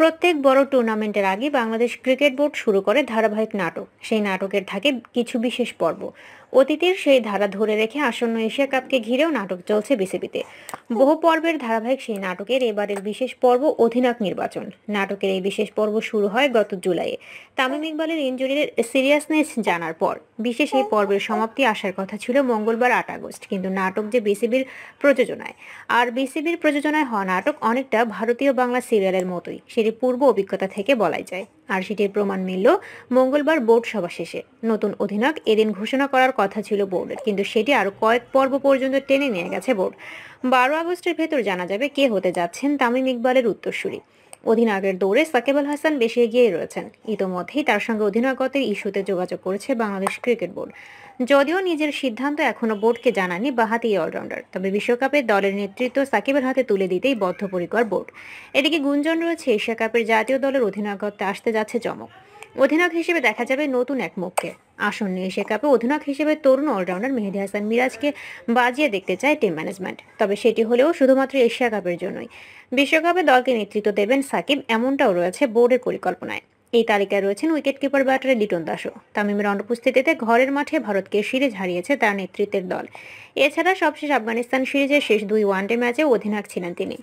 প্রত্যেক বড় টুর্নামেন্টের আগে বাংলাদেশ ক্রিকেট বোর্ড শুরু করে ধারাবাহিক নাটক সেই নাটকের থাকে কিছু বিশেষ পর্ব অতীতের সেই ধারা ধরে রেখে আসন্ন এশিয়া কাপকে ঘিরেও নাটক চলছে বিসিবিতে বহু পর্বের ধারাবাহিক সেই নাটকের এবারের বিশেষ পর্ব অধিনায়ক নির্বাচন নাটকের এই বিশেষ পর্ব শুরু হয় গত জুলাইয়ে তামিম ইকবালের ইঞ্জুরির সিরিয়াসনেস জানার পর বিশেষ এই পর্বের সমাপ্তি আসার কথা ছিল মঙ্গলবার আট আগস্ট কিন্তু নাটক যে বিসিবির প্রযোজনায় আর বিসিবির প্রযোজনায় হওয়া নাটক অনেকটা ভারতীয় বাংলা সিরিয়ালের মতোই সেটি পূর্ব অভিজ্ঞতা থেকে বলাই যায় আর সেটির প্রমাণ মিলল মঙ্গলবার বোর্ড সভা শেষে নতুন অধিনায়ক এদিন ঘোষণা করার কথা ছিল বোর্ডের কিন্তু সেটি আরও কয়েক পর্ব পর্যন্ত টেনে নিয়ে গেছে বোর্ড বারো আগস্টের ভেতর জানা যাবে কে হতে যাচ্ছেন তামিম ইকবালের উত্তরসূরি অধিনায়কের দৌড়ে সাকিব আল হাসান বেশি এগিয়েই রয়েছেন ইতোমধ্যেই তার সঙ্গে অধিনায়কত্বের ইস্যুতে যোগাযোগ করেছে বাংলাদেশ ক্রিকেট বোর্ড যদিও নিজের সিদ্ধান্ত এখনও বোর্ডকে জানানি বাহাতি অলরাউন্ডার তবে বিশ্বকাপে দলের নেতৃত্ব সাকিবের হাতে তুলে দিতেই বদ্ধপরিকর বোর্ড এদিকে গুঞ্জন রয়েছে এশিয়া কাপের জাতীয় দলের অধিনায়কত্বে আসতে যাচ্ছে চমক অধিনায়ক হিসেবে দেখা যাবে নতুন এক মুখকে আসন্ন এশিয়া কাপে অধিনায়ক হিসেবে তরুণ অলরাউন্ডার মেহেদি হাসান মিরাজকে বাজিয়ে দেখতে চায় টিম ম্যানেজমেন্ট তবে সেটি হলেও শুধুমাত্র এশিয়া কাপের জন্যই বিশ্বকাপে দলকে নেতৃত্ব দেবেন সাকিব এমনটাও রয়েছে বোর্ডের পরিকল্পনায় এই তালিকায় রয়েছেন উইকেটকিপার ব্যাটারে লিটন দাসও তামিমের অনুপস্থিতিতে ঘরের মাঠে ভারতকে সিরিজ হারিয়েছে তার নেতৃত্বের দল এছাড়া সবশেষ আফগানিস্তান সিরিজের শেষ দুই ওয়ানডে ম্যাচে অধিনায়ক ছিলেন তিনি